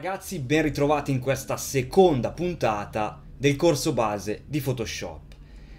ragazzi, ben ritrovati in questa seconda puntata del corso base di Photoshop.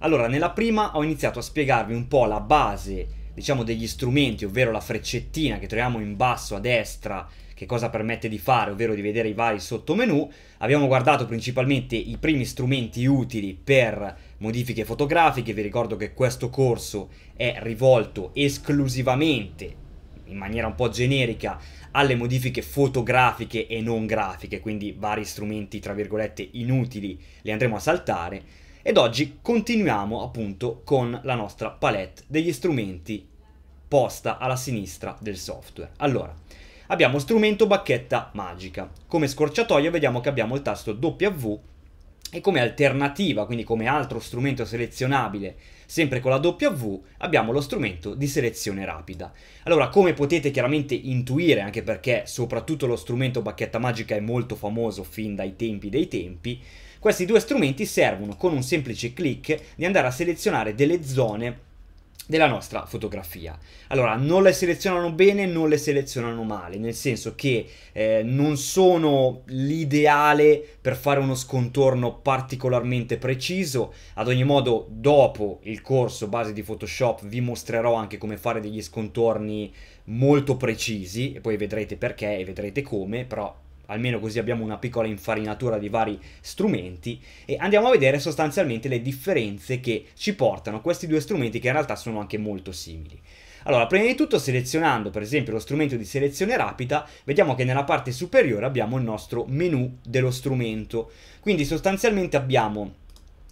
Allora, nella prima ho iniziato a spiegarvi un po' la base, diciamo, degli strumenti, ovvero la freccettina che troviamo in basso a destra, che cosa permette di fare, ovvero di vedere i vari sottomenu. Abbiamo guardato principalmente i primi strumenti utili per modifiche fotografiche, vi ricordo che questo corso è rivolto esclusivamente in maniera un po' generica alle modifiche fotografiche e non grafiche, quindi vari strumenti tra virgolette inutili li andremo a saltare ed oggi continuiamo appunto con la nostra palette degli strumenti posta alla sinistra del software. Allora, abbiamo strumento bacchetta magica. Come scorciatoio vediamo che abbiamo il tasto W e come alternativa, quindi come altro strumento selezionabile, sempre con la W, abbiamo lo strumento di selezione rapida. Allora, come potete chiaramente intuire, anche perché soprattutto lo strumento bacchetta magica è molto famoso fin dai tempi dei tempi, questi due strumenti servono con un semplice clic di andare a selezionare delle zone della nostra fotografia. Allora, non le selezionano bene, non le selezionano male, nel senso che eh, non sono l'ideale per fare uno scontorno particolarmente preciso. Ad ogni modo, dopo il corso base di Photoshop vi mostrerò anche come fare degli scontorni molto precisi e poi vedrete perché e vedrete come, però almeno così abbiamo una piccola infarinatura di vari strumenti e andiamo a vedere sostanzialmente le differenze che ci portano questi due strumenti che in realtà sono anche molto simili. Allora, prima di tutto selezionando per esempio lo strumento di selezione rapida, vediamo che nella parte superiore abbiamo il nostro menu dello strumento, quindi sostanzialmente abbiamo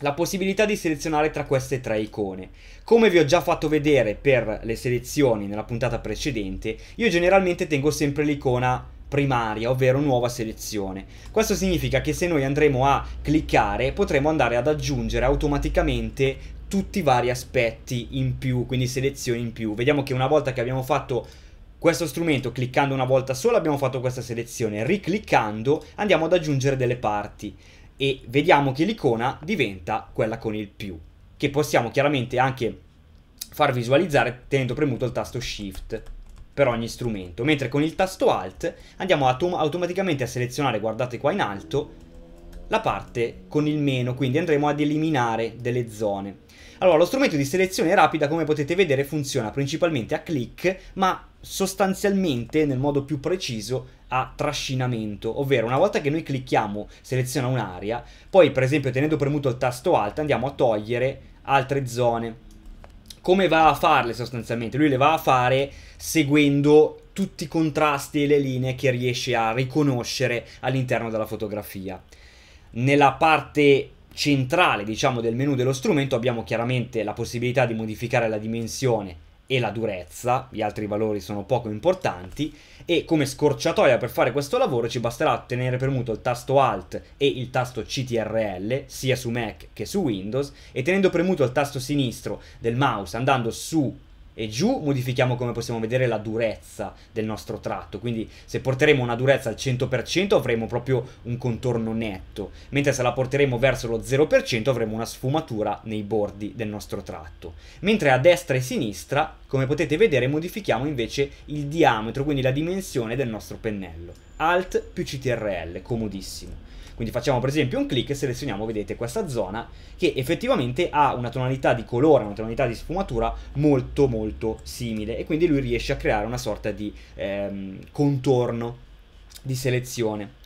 la possibilità di selezionare tra queste tre icone. Come vi ho già fatto vedere per le selezioni nella puntata precedente, io generalmente tengo sempre l'icona primaria, ovvero nuova selezione. Questo significa che se noi andremo a cliccare potremo andare ad aggiungere automaticamente tutti i vari aspetti in più, quindi selezioni in più. Vediamo che una volta che abbiamo fatto questo strumento cliccando una volta sola abbiamo fatto questa selezione, ricliccando andiamo ad aggiungere delle parti e vediamo che l'icona diventa quella con il più, che possiamo chiaramente anche far visualizzare tenendo premuto il tasto Shift per ogni strumento, mentre con il tasto Alt andiamo autom automaticamente a selezionare, guardate qua in alto, la parte con il meno, quindi andremo ad eliminare delle zone. Allora, lo strumento di selezione rapida, come potete vedere, funziona principalmente a click, ma sostanzialmente, nel modo più preciso, a trascinamento, ovvero una volta che noi clicchiamo seleziona un'area, poi per esempio tenendo premuto il tasto Alt andiamo a togliere altre zone come va a farle sostanzialmente? Lui le va a fare seguendo tutti i contrasti e le linee che riesce a riconoscere all'interno della fotografia. Nella parte centrale, diciamo, del menu dello strumento abbiamo chiaramente la possibilità di modificare la dimensione e la durezza, gli altri valori sono poco importanti e come scorciatoia per fare questo lavoro ci basterà tenere premuto il tasto Alt e il tasto CTRL sia su Mac che su Windows e tenendo premuto il tasto sinistro del mouse andando su e giù modifichiamo come possiamo vedere la durezza del nostro tratto quindi se porteremo una durezza al 100% avremo proprio un contorno netto mentre se la porteremo verso lo 0% avremo una sfumatura nei bordi del nostro tratto mentre a destra e sinistra come potete vedere modifichiamo invece il diametro quindi la dimensione del nostro pennello alt più ctrl comodissimo quindi facciamo per esempio un clic e selezioniamo, vedete, questa zona che effettivamente ha una tonalità di colore, una tonalità di sfumatura molto molto simile e quindi lui riesce a creare una sorta di ehm, contorno di selezione.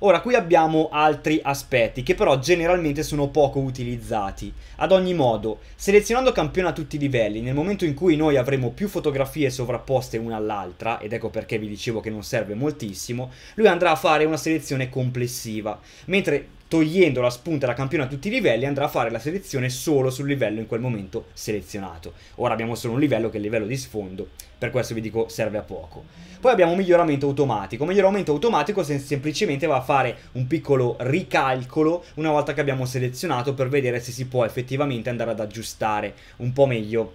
Ora qui abbiamo altri aspetti che però generalmente sono poco utilizzati. Ad ogni modo, selezionando campione a tutti i livelli, nel momento in cui noi avremo più fotografie sovrapposte una all'altra, ed ecco perché vi dicevo che non serve moltissimo, lui andrà a fare una selezione complessiva, mentre togliendo la spunta da campione a tutti i livelli andrà a fare la selezione solo sul livello in quel momento selezionato. Ora abbiamo solo un livello che è il livello di sfondo, per questo vi dico serve a poco. Poi abbiamo un miglioramento automatico, miglioramento automatico sem semplicemente va a fare un piccolo ricalcolo una volta che abbiamo selezionato per vedere se si può effettivamente andare ad aggiustare un po' meglio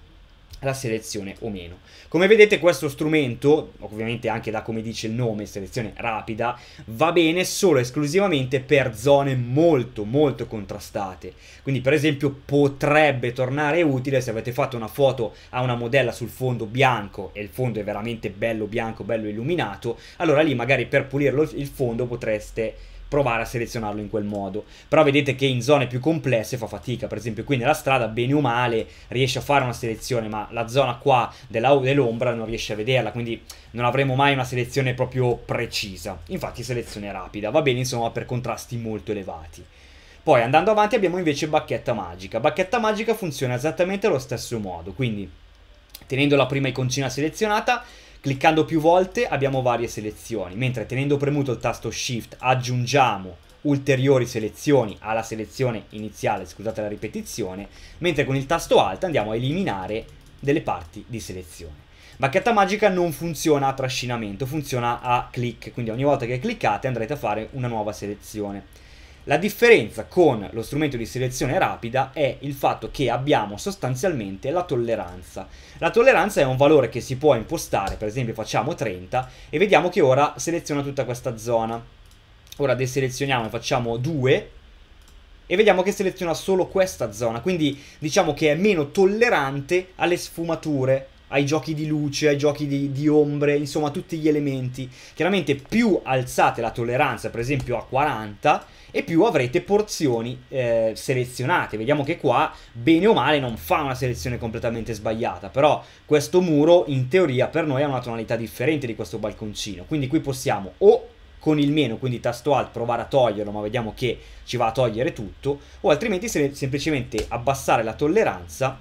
la selezione o meno. Come vedete questo strumento, ovviamente anche da come dice il nome, selezione rapida, va bene solo e esclusivamente per zone molto molto contrastate. Quindi per esempio potrebbe tornare utile se avete fatto una foto a una modella sul fondo bianco e il fondo è veramente bello bianco, bello illuminato, allora lì magari per pulirlo il fondo potreste provare a selezionarlo in quel modo. Però vedete che in zone più complesse fa fatica, per esempio qui nella strada bene o male riesce a fare una selezione, ma la zona qua dell'ombra non riesce a vederla, quindi non avremo mai una selezione proprio precisa. Infatti selezione rapida, va bene insomma per contrasti molto elevati. Poi andando avanti abbiamo invece bacchetta magica. Bacchetta magica funziona esattamente allo stesso modo, quindi tenendo la prima iconcina selezionata Cliccando più volte abbiamo varie selezioni, mentre tenendo premuto il tasto Shift aggiungiamo ulteriori selezioni alla selezione iniziale, scusate la ripetizione, mentre con il tasto Alt andiamo a eliminare delle parti di selezione. Bacchetta magica non funziona a trascinamento, funziona a click, quindi ogni volta che cliccate andrete a fare una nuova selezione. La differenza con lo strumento di selezione rapida è il fatto che abbiamo sostanzialmente la tolleranza. La tolleranza è un valore che si può impostare, per esempio facciamo 30 e vediamo che ora seleziona tutta questa zona. Ora deselezioniamo e facciamo 2 e vediamo che seleziona solo questa zona, quindi diciamo che è meno tollerante alle sfumature ai giochi di luce, ai giochi di, di, ombre, insomma tutti gli elementi. Chiaramente più alzate la tolleranza, per esempio a 40, e più avrete porzioni eh, selezionate. Vediamo che qua, bene o male, non fa una selezione completamente sbagliata, però questo muro in teoria per noi ha una tonalità differente di questo balconcino, quindi qui possiamo o con il meno, quindi tasto alt, provare a toglierlo, ma vediamo che ci va a togliere tutto, o altrimenti sem semplicemente abbassare la tolleranza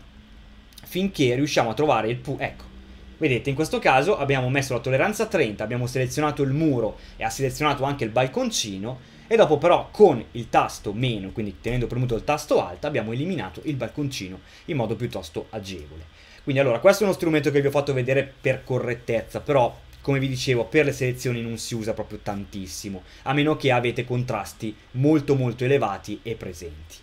finché riusciamo a trovare il punto. Ecco, vedete, in questo caso abbiamo messo la tolleranza 30, abbiamo selezionato il muro e ha selezionato anche il balconcino, e dopo però con il tasto meno, quindi tenendo premuto il tasto alto, abbiamo eliminato il balconcino in modo piuttosto agevole. Quindi allora, questo è uno strumento che vi ho fatto vedere per correttezza, però come vi dicevo, per le selezioni non si usa proprio tantissimo, a meno che avete contrasti molto molto elevati e presenti.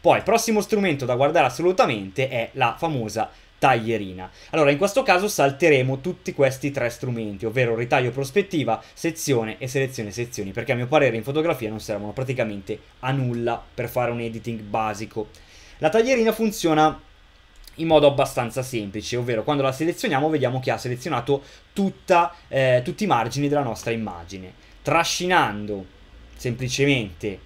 Poi, il prossimo strumento da guardare assolutamente è la famosa taglierina. Allora, in questo caso salteremo tutti questi tre strumenti, ovvero ritaglio prospettiva, sezione e selezione sezioni, perché a mio parere in fotografia non servono praticamente a nulla per fare un editing basico. La taglierina funziona in modo abbastanza semplice, ovvero quando la selezioniamo vediamo che ha selezionato tutta, eh, tutti i margini della nostra immagine. Trascinando semplicemente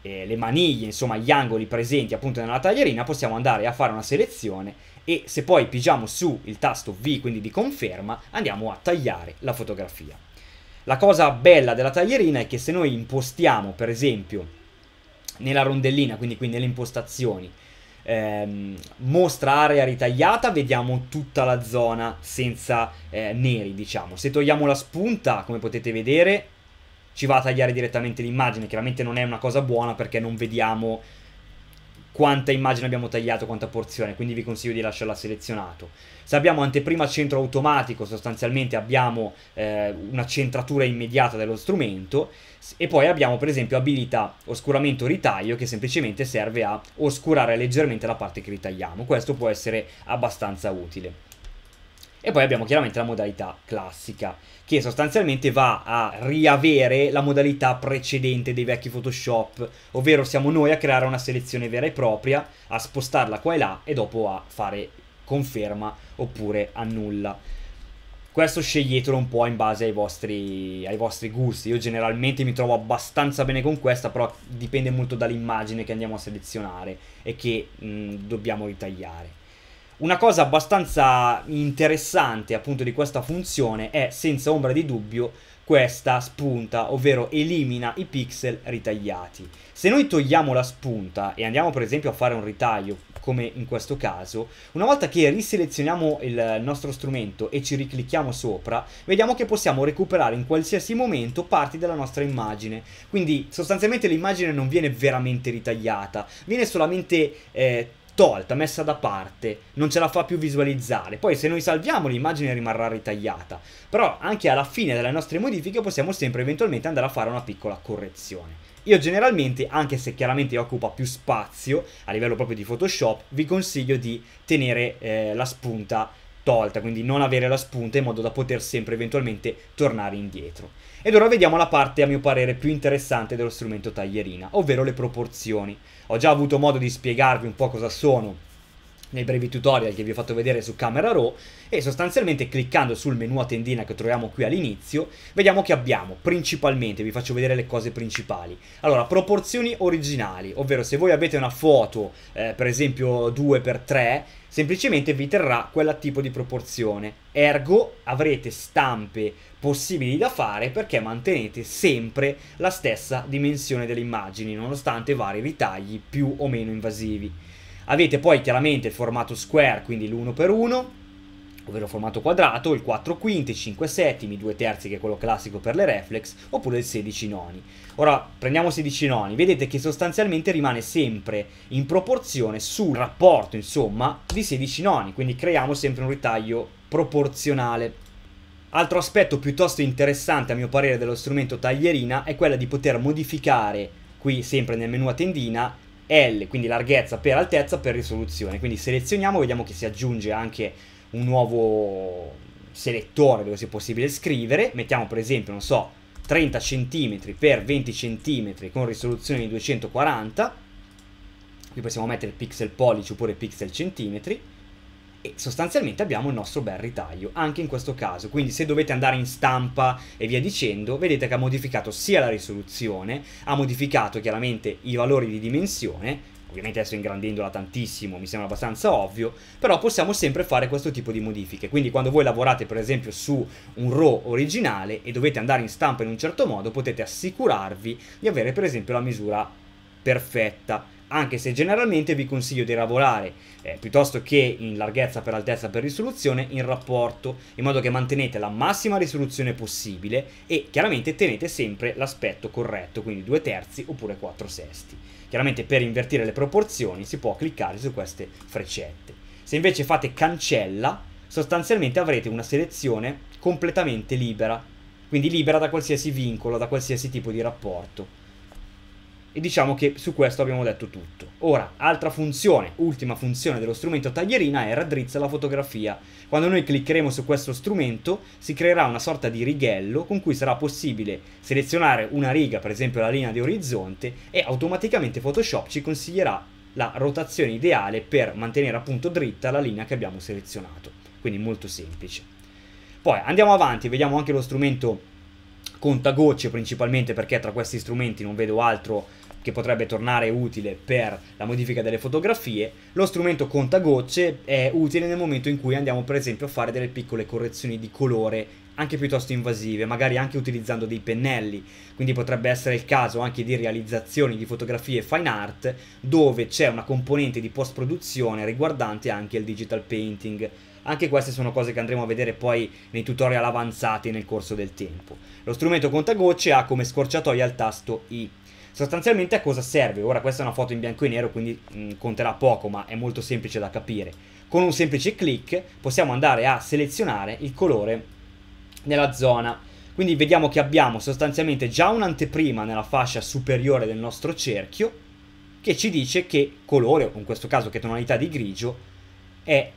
eh, le maniglie, insomma gli angoli presenti appunto nella taglierina, possiamo andare a fare una selezione e se poi pigiamo su il tasto V, quindi di conferma, andiamo a tagliare la fotografia. La cosa bella della taglierina è che se noi impostiamo, per esempio, nella rondellina, quindi qui nelle impostazioni, ehm, mostra area ritagliata, vediamo tutta la zona senza eh, neri, diciamo. Se togliamo la spunta, come potete vedere, ci va a tagliare direttamente l'immagine. Chiaramente non è una cosa buona perché non vediamo quanta immagine abbiamo tagliato, quanta porzione, quindi vi consiglio di lasciarla selezionato. Se abbiamo anteprima centro automatico, sostanzialmente abbiamo eh, una centratura immediata dello strumento e poi abbiamo per esempio abilità oscuramento ritaglio che semplicemente serve a oscurare leggermente la parte che ritagliamo. Questo può essere abbastanza utile. E poi abbiamo chiaramente la modalità classica, che sostanzialmente va a riavere la modalità precedente dei vecchi Photoshop, ovvero siamo noi a creare una selezione vera e propria, a spostarla qua e là e dopo a fare conferma oppure annulla. Questo sceglietelo un po' in base ai vostri, ai vostri gusti. Io generalmente mi trovo abbastanza bene con questa, però dipende molto dall'immagine che andiamo a selezionare e che mh, mm, dobbiamo ritagliare. Una cosa abbastanza interessante appunto di questa funzione è senza ombra di dubbio questa spunta, ovvero elimina i pixel ritagliati. Se noi togliamo la spunta e andiamo per esempio a fare un ritaglio, come in questo caso, una volta che riselezioniamo il nostro strumento e ci riclicchiamo sopra, vediamo che possiamo recuperare in qualsiasi momento parti della nostra immagine. Quindi sostanzialmente l'immagine non viene veramente ritagliata, viene solamente... Eh, tolta, messa da parte, non ce la fa più visualizzare. Poi se noi salviamo l'immagine rimarrà ritagliata, però anche alla fine delle nostre modifiche possiamo sempre eventualmente andare a fare una piccola correzione. Io generalmente, anche se chiaramente occupa più spazio a livello proprio di Photoshop, vi consiglio di tenere eh, la spunta tolta, quindi non avere la spunta in modo da poter sempre eventualmente tornare indietro. Ed ora vediamo la parte a mio parere più interessante dello strumento taglierina, ovvero le proporzioni. Ho già avuto modo di spiegarvi un po' cosa sono nei brevi tutorial che vi ho fatto vedere su Camera Raw e sostanzialmente cliccando sul menu a tendina che troviamo qui all'inizio vediamo che abbiamo principalmente, vi faccio vedere le cose principali allora proporzioni originali ovvero se voi avete una foto eh, per esempio 2x3 semplicemente vi terrà quella tipo di proporzione ergo avrete stampe possibili da fare perché mantenete sempre la stessa dimensione delle immagini nonostante vari ritagli più o meno invasivi Avete poi chiaramente il formato square, quindi l'1x1, ovvero formato quadrato, il 4 quinti, 5 settimi, 2 terzi che è quello classico per le reflex, oppure il 16 noni. Ora prendiamo 16 noni, vedete che sostanzialmente rimane sempre in proporzione sul rapporto insomma di 16 noni, quindi creiamo sempre un ritaglio proporzionale. Altro aspetto piuttosto interessante a mio parere dello strumento taglierina è quella di poter modificare qui sempre nel menu a tendina l, quindi larghezza per altezza per risoluzione. Quindi selezioniamo, vediamo che si aggiunge anche un nuovo selettore dove sia possibile scrivere. Mettiamo per esempio, non so, 30 cm x 20 cm con risoluzione di 240. Qui possiamo mettere pixel pollici oppure pixel centimetri e sostanzialmente abbiamo il nostro bel ritaglio anche in questo caso quindi se dovete andare in stampa e via dicendo vedete che ha modificato sia la risoluzione ha modificato chiaramente i valori di dimensione ovviamente adesso ingrandendola tantissimo mi sembra abbastanza ovvio però possiamo sempre fare questo tipo di modifiche quindi quando voi lavorate per esempio su un RAW originale e dovete andare in stampa in un certo modo potete assicurarvi di avere per esempio la misura perfetta anche se generalmente vi consiglio di lavorare eh, piuttosto che in larghezza per altezza per risoluzione in rapporto in modo che mantenete la massima risoluzione possibile e chiaramente tenete sempre l'aspetto corretto quindi due terzi oppure quattro sesti chiaramente per invertire le proporzioni si può cliccare su queste freccette se invece fate cancella sostanzialmente avrete una selezione completamente libera quindi libera da qualsiasi vincolo da qualsiasi tipo di rapporto e diciamo che su questo abbiamo detto tutto. Ora, altra funzione, ultima funzione dello strumento taglierina è raddrizza la fotografia. Quando noi cliccheremo su questo strumento si creerà una sorta di righello con cui sarà possibile selezionare una riga, per esempio la linea di orizzonte, e automaticamente Photoshop ci consiglierà la rotazione ideale per mantenere appunto dritta la linea che abbiamo selezionato. Quindi molto semplice. Poi andiamo avanti, vediamo anche lo strumento contagocce principalmente perché tra questi strumenti non vedo altro che potrebbe tornare utile per la modifica delle fotografie, lo strumento contagocce è utile nel momento in cui andiamo per esempio a fare delle piccole correzioni di colore anche piuttosto invasive, magari anche utilizzando dei pennelli, quindi potrebbe essere il caso anche di realizzazioni di fotografie fine art dove c'è una componente di post produzione riguardante anche il digital painting. Anche queste sono cose che andremo a vedere poi nei tutorial avanzati nel corso del tempo. Lo strumento contagocce ha come scorciatoia il tasto I. Sostanzialmente a cosa serve? Ora questa è una foto in bianco e nero quindi mh, mm, conterà poco ma è molto semplice da capire. Con un semplice clic possiamo andare a selezionare il colore nella zona. Quindi vediamo che abbiamo sostanzialmente già un'anteprima nella fascia superiore del nostro cerchio che ci dice che colore, o in questo caso che tonalità di grigio, è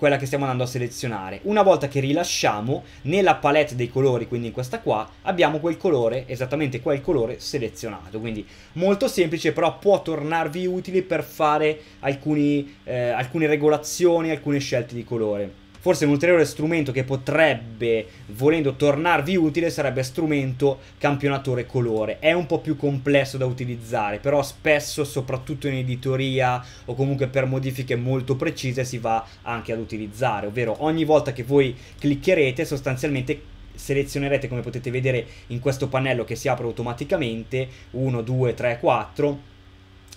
quella che stiamo andando a selezionare. Una volta che rilasciamo, nella palette dei colori, quindi in questa qua, abbiamo quel colore, esattamente quel colore selezionato. Quindi molto semplice, però può tornarvi utile per fare alcuni, eh, alcune regolazioni, alcune scelte di colore. Forse un ulteriore strumento che potrebbe, volendo tornarvi utile, sarebbe strumento campionatore colore. È un po' più complesso da utilizzare, però spesso, soprattutto in editoria o comunque per modifiche molto precise, si va anche ad utilizzare. Ovvero ogni volta che voi cliccherete sostanzialmente selezionerete come potete vedere in questo pannello che si apre automaticamente 1, 2, 3, 4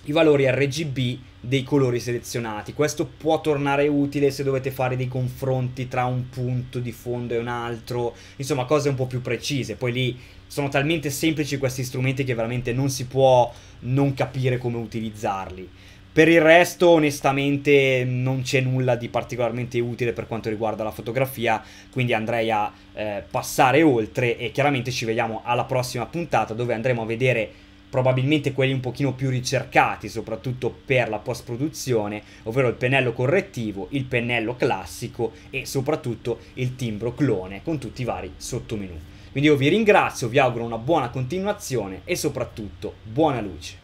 i valori RGB dei colori selezionati. Questo può tornare utile se dovete fare dei confronti tra un punto di fondo e un altro, insomma cose un po' più precise. Poi lì sono talmente semplici questi strumenti che veramente non si può non capire come utilizzarli. Per il resto, onestamente, non c'è nulla di particolarmente utile per quanto riguarda la fotografia, quindi andrei a eh, passare oltre e chiaramente ci vediamo alla prossima puntata dove andremo a vedere probabilmente quelli un pochino più ricercati, soprattutto per la post-produzione, ovvero il pennello correttivo, il pennello classico e soprattutto il timbro clone con tutti i vari sottomenu. Quindi io vi ringrazio, vi auguro una buona continuazione e soprattutto buona luce.